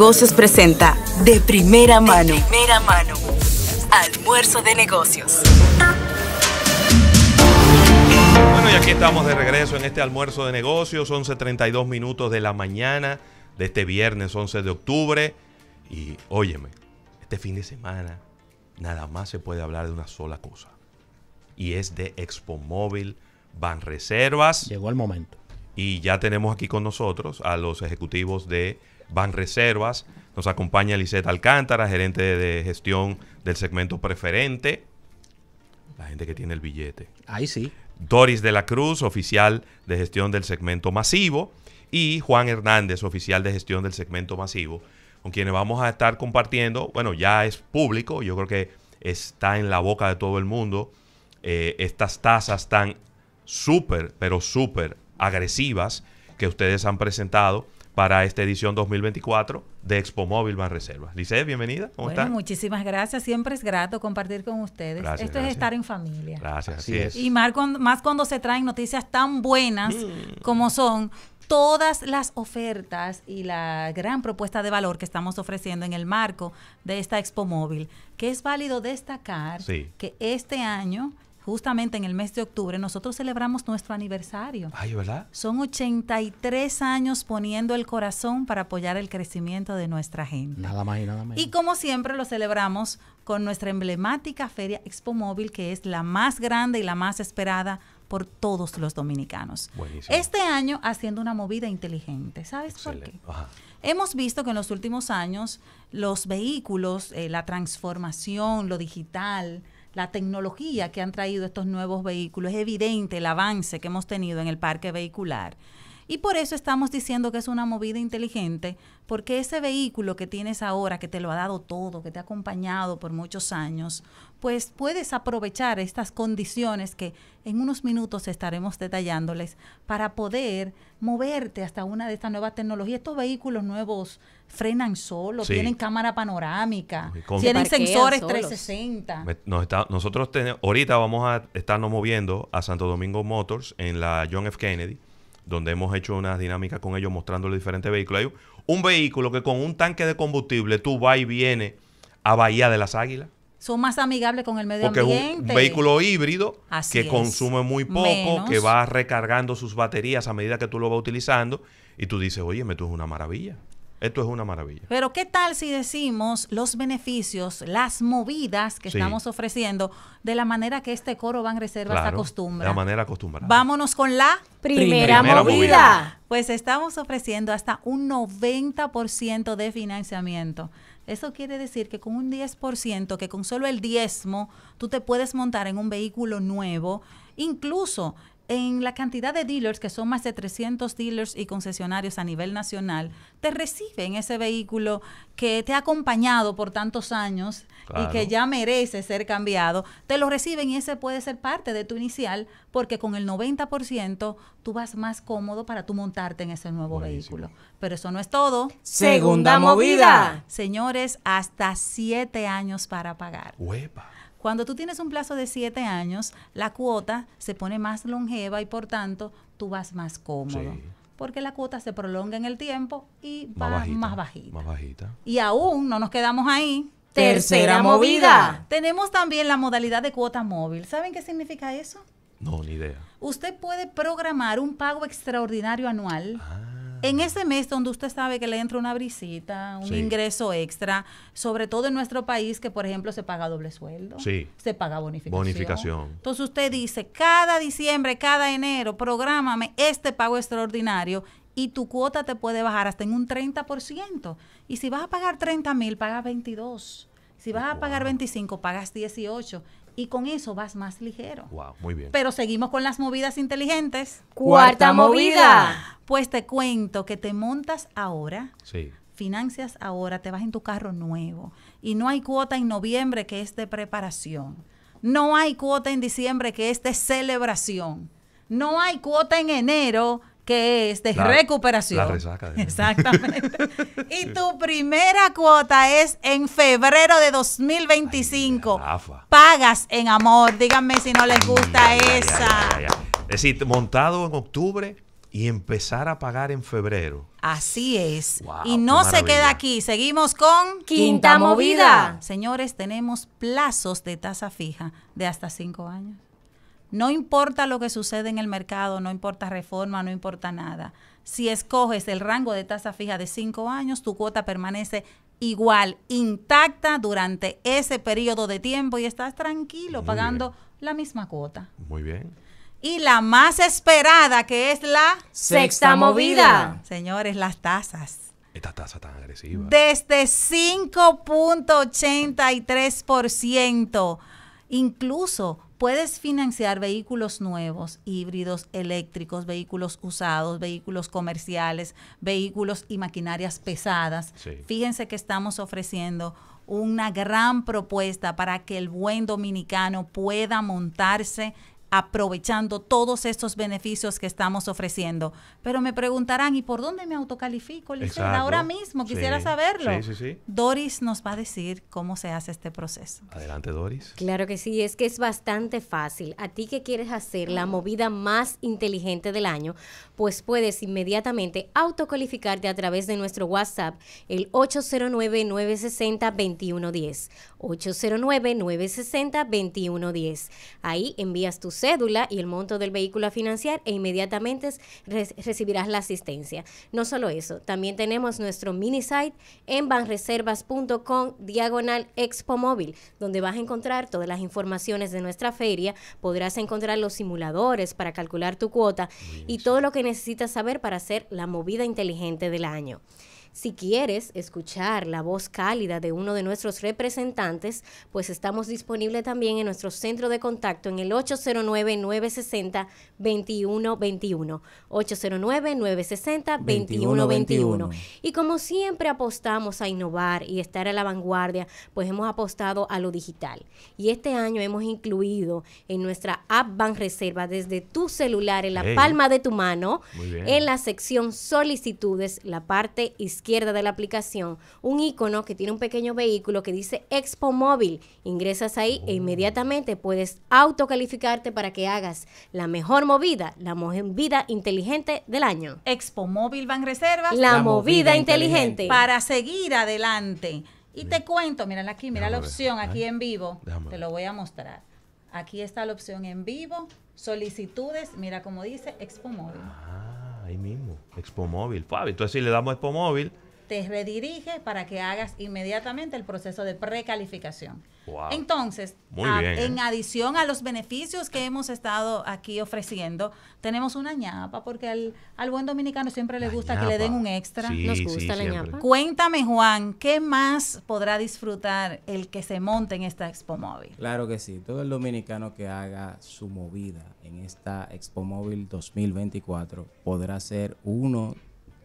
Negocios presenta De Primera Mano. De primera Mano. Almuerzo de negocios. Bueno, y aquí estamos de regreso en este almuerzo de negocios, 11.32 minutos de la mañana de este viernes 11 de octubre. Y óyeme, este fin de semana nada más se puede hablar de una sola cosa. Y es de Expo Móvil Van Reservas. Llegó el momento. Y ya tenemos aquí con nosotros a los ejecutivos de Van Reservas. Nos acompaña Lisette Alcántara, gerente de gestión del segmento preferente. La gente que tiene el billete. Ahí sí. Doris de la Cruz, oficial de gestión del segmento masivo. Y Juan Hernández, oficial de gestión del segmento masivo, con quienes vamos a estar compartiendo. Bueno, ya es público, yo creo que está en la boca de todo el mundo. Eh, estas tasas tan súper, pero súper agresivas que ustedes han presentado para esta edición 2024 de Expo Móvil reservas. Lice, bienvenida. ¿Cómo bueno, Muchísimas gracias. Siempre es grato compartir con ustedes. Esto es estar en familia. Gracias, así, es. Y más cuando, se traen noticias tan buenas mm. como son todas las ofertas y la gran propuesta de valor que estamos ofreciendo en el marco de esta Expo Móvil, que es válido destacar que este año justamente en el mes de octubre, nosotros celebramos nuestro aniversario. Ay, ¿verdad? Son 83 años poniendo el corazón para apoyar el crecimiento de nuestra gente. Nada más y nada menos. Y como siempre lo celebramos con nuestra emblemática feria Expo Móvil, que es la más grande y la más esperada por todos los dominicanos. Buenísimo. Este año haciendo una movida inteligente. ¿Sabes por qué? Ajá. Hemos visto que en los últimos años los vehículos, eh, la transformación, lo digital, la tecnología que han traído estos nuevos vehículos, es evidente el avance que hemos tenido en el parque vehicular. Y por eso estamos diciendo que es una movida inteligente, porque ese vehículo que tienes ahora, que te lo ha dado todo, que te ha acompañado por muchos años, pues puedes aprovechar estas condiciones que en unos minutos estaremos detallándoles para poder moverte hasta una de estas nuevas tecnologías. Estos vehículos nuevos frenan solo tienen cámara panorámica, tienen sensores 360. nosotros ahorita vamos a estarnos moviendo a Santo Domingo Motors en la John F. Kennedy donde hemos hecho unas dinámicas con ellos mostrándoles diferentes vehículos. Hay un vehículo que con un tanque de combustible tú vas y vienes a Bahía de las Águilas. Son más amigables con el medio ambiente. un vehículo híbrido que consume muy poco, que va recargando sus baterías a medida que tú lo vas utilizando. Y tú dices, oye, esto es una maravilla. Esto es una maravilla. Pero ¿qué tal si decimos los beneficios, las movidas que estamos ofreciendo de la manera que este coro van reservas claro, acostumbra? La manera acostumbrada. Vámonos con la primera, movida. movida. Pues estamos ofreciendo hasta un 90% de financiamiento. Eso quiere decir que con un 10%, que con solo el diezmo, tú te puedes montar en un vehículo nuevo, incluso en la cantidad de dealers, que son más de 300 dealers y concesionarios a nivel nacional, te reciben ese vehículo que te ha acompañado por tantos años y que ya merece ser cambiado, te lo reciben y ese puede ser parte de tu inicial porque con el 90% tú vas más cómodo para tú montarte en ese nuevo vehículo. Pero eso no es todo. Segunda movida. Señores, hasta siete años para pagar. Cuando tú tienes un plazo de siete años, la cuota se pone más longeva y por tanto tú vas más cómodo. Porque la cuota se prolonga en el tiempo y va más bajita, más bajita. Y aún no nos quedamos ahí. Tercera movida. Tenemos también la modalidad de cuota móvil. ¿Saben qué significa eso? No, ni idea. Usted puede programar un pago extraordinario anual. Ah en ese mes donde usted sabe que le entra una brisita, un ingreso extra, sobre todo en nuestro país que por ejemplo se paga doble sueldo, sí. se paga bonificación. bonificación. Entonces usted dice, cada diciembre, cada enero, prográmame este pago extraordinario y tu cuota te puede bajar hasta en un 30%. Y si vas a pagar 30 mil, pagas 22. Si vas a pagar 25, pagas 18 y con eso vas más ligero. Wow, muy bien. Pero seguimos con las movidas inteligentes. Cuarta movida. Pues te cuento que te montas ahora. Sí financias ahora, te vas en tu carro nuevo y no hay cuota en noviembre que es de preparación. No hay cuota en diciembre que es de celebración. No hay cuota en enero que es de recuperación. ¿eh? Exactamente. y tu primera cuota es en febrero de 2025. Pagas en amor. Díganme si no les gusta esa. es decir, montado en octubre, y empezar a pagar en febrero. Así es. y no se queda aquí. Seguimos con Quinta Movida. Señores, tenemos plazos de tasa fija de hasta cinco años. No importa lo que sucede en el mercado, no importa reforma, no importa nada. Si escoges el rango de tasa fija de cinco años, tu cuota permanece igual, intacta durante ese periodo de tiempo y estás tranquilo pagando la misma cuota. Muy bien y la más esperada, que es la sexta movida. Señores, las tasas. Esta tasa tan agresiva. Desde 5.83%. Incluso puedes financiar vehículos nuevos, híbridos, eléctricos, vehículos usados, vehículos comerciales, vehículos y maquinarias pesadas. Fíjense que estamos ofreciendo una gran propuesta para que el buen dominicano pueda montarse aprovechando todos estos beneficios que estamos ofreciendo. Pero me preguntarán, ¿y por dónde me autocalifico, Ahora mismo quisiera saberlo. Sí, sí, Doris nos va a decir cómo se hace este proceso. Adelante, Doris. Claro que sí, es que es bastante fácil. A ti que quieres hacer la mm. movida más inteligente del año, pues puedes inmediatamente autocalificarte a través de nuestro WhatsApp, el 809-960-2110. 809-960-2110. Ahí envías tus cédula y el monto del vehículo a financiar e inmediatamente recibirás la asistencia. No solo eso, también tenemos nuestro mini site en banreservas.com diagonal expo móvil, donde vas a encontrar todas las informaciones de nuestra feria, podrás encontrar los simuladores para calcular tu cuota y todo lo que necesitas saber para hacer la movida inteligente del año. Si quieres escuchar la voz cálida de uno de nuestros representantes, pues estamos disponibles también en nuestro centro de contacto en el 809-960-2121. 809-960-2121. Y como siempre apostamos a innovar y estar a la vanguardia, pues hemos apostado a lo digital. Y este año hemos incluido en nuestra app Reserva, desde tu celular, en la palma de tu mano, en la sección solicitudes, la parte izquierda izquierda de la aplicación un icono que tiene un pequeño vehículo que dice Expo Móvil. Ingresas ahí e oh. inmediatamente puedes autocalificarte para que hagas la mejor movida, la movida inteligente del año. Expo Móvil van reservas. La, movida, inteligente. Para seguir adelante. Y te cuento, mira aquí, mira la opción aquí en vivo. te lo voy a mostrar. Aquí está la opción en vivo, solicitudes, mira cómo dice Expo Móvil. Ah ahí mismo, Expo Móvil. Entonces, si le damos Expo Móvil, te redirige para que hagas inmediatamente el proceso de precalificación. Entonces, ¿eh? en adición a los beneficios que hemos estado aquí ofreciendo, tenemos una ñapa, porque al, buen dominicano siempre le gusta que le den un extra. Nos gusta la ñapa. Cuéntame, Juan, ¿qué más podrá disfrutar el que se monte en esta Expo Móvil? Claro que sí. Todo el dominicano que haga su movida en esta Expo Móvil 2024 podrá ser uno,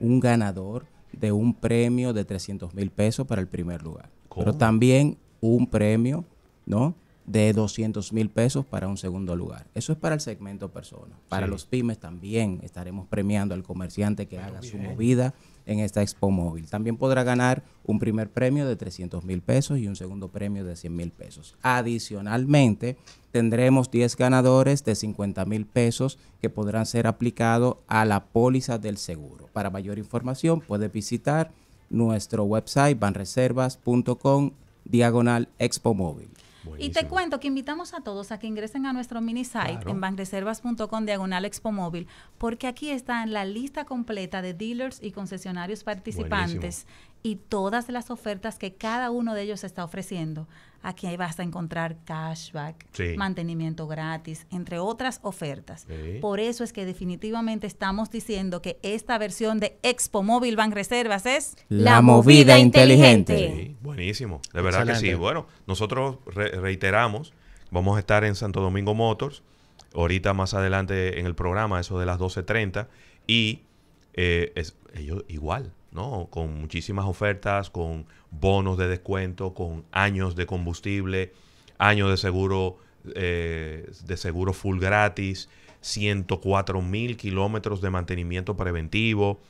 un ganador de un premio de 300 mil pesos para el primer lugar. Pero también un premio, ¿no? de 200 mil pesos para un segundo lugar. Eso es para el segmento persona. Para los pymes también estaremos premiando al comerciante que haga su movida en esta Expo Móvil. También podrá ganar un primer premio de 300 mil pesos y un segundo premio de 100 mil pesos. Adicionalmente, tendremos 10 ganadores de 50 mil pesos que podrán ser aplicados a la póliza del seguro. Para mayor información, puede visitar nuestro website banreservas.com diagonal Expo Móvil. Y te cuento que invitamos a todos a que ingresen a nuestro mini site en banreservas.com diagonal Expo Móvil, porque aquí está la lista completa de dealers y concesionarios participantes y todas las ofertas que cada uno de ellos está ofreciendo. Aquí vas a encontrar cashback, mantenimiento gratis, entre otras ofertas. Por eso es que definitivamente estamos diciendo que esta versión de Expo Móvil Bank Reservas es la, movida inteligente. buenísimo, de verdad que sí. Bueno, nosotros reiteramos, vamos a estar en Santo Domingo Motors, ahorita más adelante en el programa, eso de las 12.30, y eh, es, ellos igual ¿no? Con muchísimas ofertas, con bonos de descuento, con años de combustible, años de seguro, eh, de seguro full gratis, 104 mil kilómetros de mantenimiento preventivo.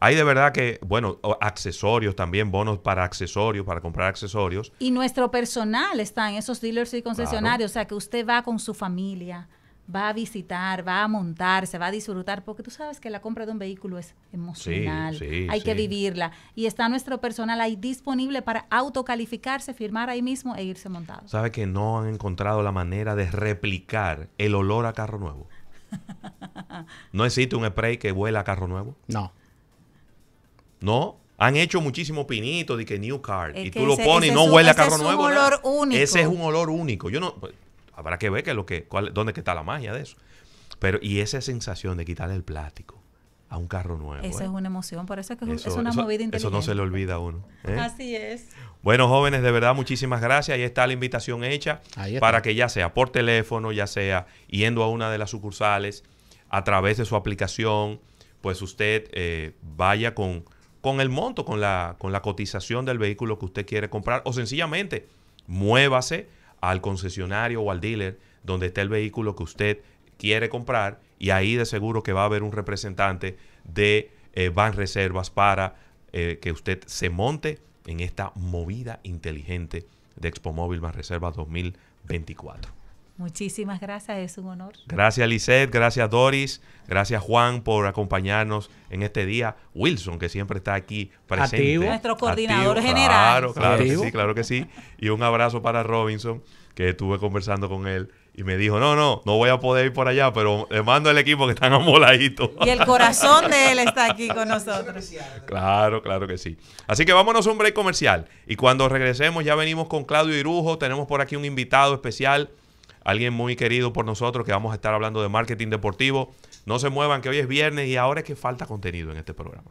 Hay de verdad que, bueno, accesorios también, bonos para accesorios, para comprar accesorios. Y nuestro personal está en esos dealers y concesionarios, o sea que usted va con su familia, va a visitar, va a montarse, va a disfrutar, porque tú sabes que la compra de un vehículo es emocional, hay que vivirla. Y está nuestro personal ahí disponible para autocalificarse, firmar ahí mismo e irse montado. ¿Sabe que no han encontrado la manera de replicar el olor a carro nuevo? ¿No existe un spray que huela a carro nuevo? No. ¿No? Han hecho muchísimos pinitos de que New Car. y tú lo pones y no huele a carro ese nuevo. Es un olor único. Ese es un olor único. Yo no habrá que ver que lo que, dónde está la magia de eso. Pero, y esa sensación de quitarle el plástico a un carro nuevo. Esa es eh. una emoción, por eso es que es una movida inteligente. Eso no se le olvida a uno. ¿eh? Así es. Bueno, jóvenes, de verdad, muchísimas gracias. Ahí está la invitación hecha para que ya sea por teléfono, ya sea yendo a una de las sucursales, a través de su aplicación, pues usted eh, vaya con, con el monto, con la, con la cotización del vehículo que usted quiere comprar o sencillamente muévase al concesionario o al dealer donde está el vehículo que usted quiere comprar y ahí de seguro que va a haber un representante de Banreservas eh, Van Reservas para eh, que usted se monte en esta movida inteligente de Expo Móvil Van Reservas 2024. Muchísimas gracias, es un honor. Gracias Lisette, gracias Doris, gracias Juan por acompañarnos en este día. Wilson, que siempre está aquí presente. Activo. Nuestro coordinador general. Claro, claro que sí, claro que sí. Y un abrazo para Robinson, que estuve conversando con él y me dijo, no, no, no voy a poder ir por allá, pero le mando al equipo que están amoladitos. Y el corazón de él está aquí con nosotros. claro, claro que sí. Así que vámonos a un break comercial. Y cuando regresemos ya venimos con Claudio Irujo, tenemos por aquí un invitado especial alguien muy querido por nosotros que vamos a estar hablando de marketing deportivo. No se muevan, que hoy es viernes y ahora es que falta contenido en este programa.